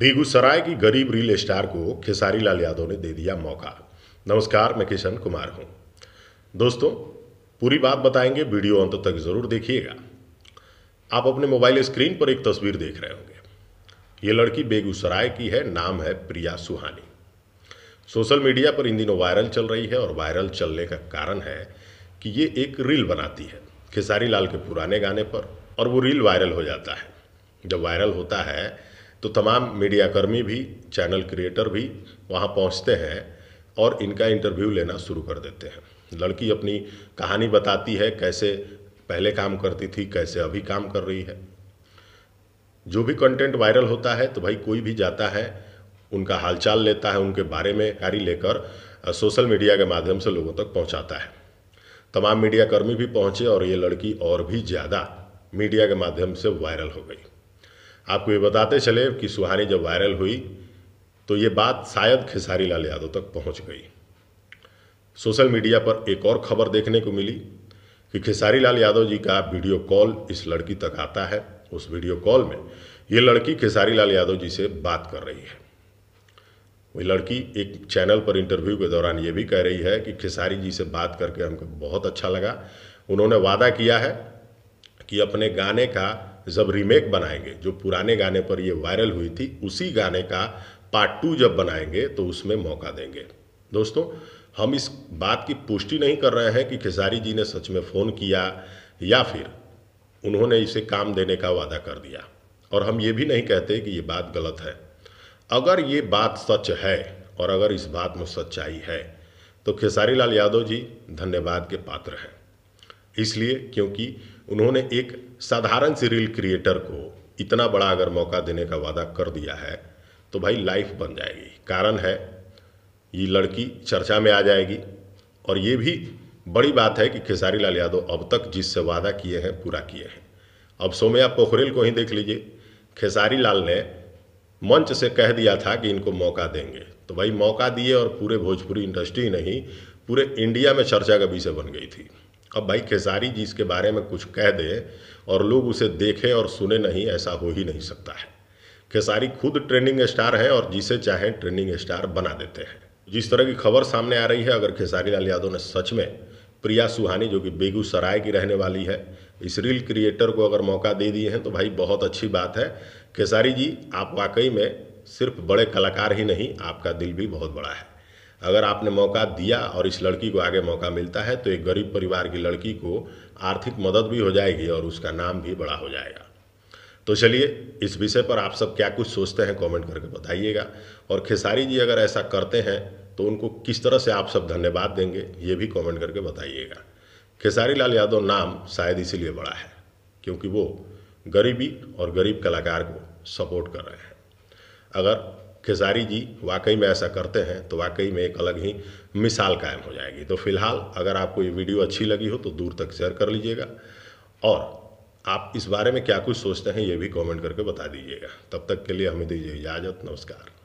बेगूसराय की गरीब reel star को खेसारी लाल यादव ने दे दिया मौका नमस्कार मैं किशन कुमार हूँ दोस्तों पूरी बात बताएंगे वीडियो अंत तक जरूर देखिएगा आप अपने मोबाइल स्क्रीन पर एक तस्वीर देख रहे होंगे ये लड़की बेगूसराय की है नाम है प्रिया सुहानी सोशल मीडिया पर इन दिनों वायरल चल रही है और वायरल चलने का कारण है कि ये एक रील बनाती है खेसारी लाल के पुराने गाने पर और वो रील वायरल हो जाता है जब वायरल होता है तो तमाम मीडियाकर्मी भी चैनल क्रिएटर भी वहाँ पहुँचते हैं और इनका इंटरव्यू लेना शुरू कर देते हैं लड़की अपनी कहानी बताती है कैसे पहले काम करती थी कैसे अभी काम कर रही है जो भी कंटेंट वायरल होता है तो भाई कोई भी जाता है उनका हालचाल लेता है उनके बारे में कार्य लेकर सोशल मीडिया के माध्यम से लोगों तक पहुंचाता है तमाम मीडियाकर्मी भी पहुंचे और ये लड़की और भी ज़्यादा मीडिया के माध्यम से वायरल हो गई आपको ये बताते चले कि सुहानी जब वायरल हुई तो ये बात शायद खेसारी लाल यादव तक पहुंच गई सोशल मीडिया पर एक और खबर देखने को मिली कि खेसारी लाल यादव जी का वीडियो कॉल इस लड़की तक आता है उस वीडियो कॉल में ये लड़की खेसारी लाल यादव जी से बात कर रही है वही लड़की एक चैनल पर इंटरव्यू के दौरान ये भी कह रही है कि खेसारी जी से बात करके हमको बहुत अच्छा लगा उन्होंने वादा किया है कि अपने गाने का जब रीमेक बनाएंगे जो पुराने गाने पर ये वायरल हुई थी उसी गाने का पार्ट टू जब बनाएंगे तो उसमें मौका देंगे दोस्तों हम इस बात की पुष्टि नहीं कर रहे हैं कि खेसारी जी ने सच में फ़ोन किया या फिर उन्होंने इसे काम देने का वादा कर दिया और हम ये भी नहीं कहते कि ये बात गलत है अगर ये बात सच है और अगर इस बात में सच्चाई है तो खेसारी लाल यादव जी धन्यवाद के पात्र हैं इसलिए क्योंकि उन्होंने एक साधारण से रील क्रिएटर को इतना बड़ा अगर मौका देने का वादा कर दिया है तो भाई लाइफ बन जाएगी कारण है ये लड़की चर्चा में आ जाएगी और ये भी बड़ी बात है कि खेसारी लाल यादव अब तक जिससे वादा किए हैं पूरा किए हैं अब सोमया पोखरेल को ही देख लीजिए खेसारी लाल ने मंच से कह दिया था कि इनको मौका देंगे तो भाई मौका दिए और पूरे भोजपुरी इंडस्ट्री नहीं पूरे इंडिया में चर्चा का विषय बन गई थी अब भाई खेसारी जी इसके बारे में कुछ कह दे और लोग उसे देखें और सुने नहीं ऐसा हो ही नहीं सकता है खेसारी खुद ट्रेनिंग स्टार है और जिसे चाहे ट्रेनिंग स्टार बना देते हैं जिस तरह की खबर सामने आ रही है अगर खेसारी लाल यादव ने सच में प्रिया सुहानी जो कि बेगूसराय की रहने वाली है इस रील क्रिएटर को अगर मौका दे दिए हैं तो भाई बहुत अच्छी बात है खेसारी जी आप वाकई में सिर्फ बड़े कलाकार ही नहीं आपका दिल भी बहुत बड़ा है अगर आपने मौका दिया और इस लड़की को आगे मौका मिलता है तो एक गरीब परिवार की लड़की को आर्थिक मदद भी हो जाएगी और उसका नाम भी बड़ा हो जाएगा तो चलिए इस विषय पर आप सब क्या कुछ सोचते हैं कमेंट करके बताइएगा और खेसारी जी अगर ऐसा करते हैं तो उनको किस तरह से आप सब धन्यवाद देंगे ये भी कमेंट करके बताइएगा खेसारी लाल यादव नाम शायद इसीलिए बड़ा है क्योंकि वो गरीबी और गरीब कलाकार को सपोर्ट कर रहे हैं अगर खेसारी जी वाकई में ऐसा करते हैं तो वाकई में एक अलग ही मिसाल कायम हो जाएगी तो फिलहाल अगर आपको ये वीडियो अच्छी लगी हो तो दूर तक शेयर कर लीजिएगा और आप इस बारे में क्या कुछ सोचते हैं ये भी कमेंट करके बता दीजिएगा तब तक के लिए हमें दीजिए इजाज़त नमस्कार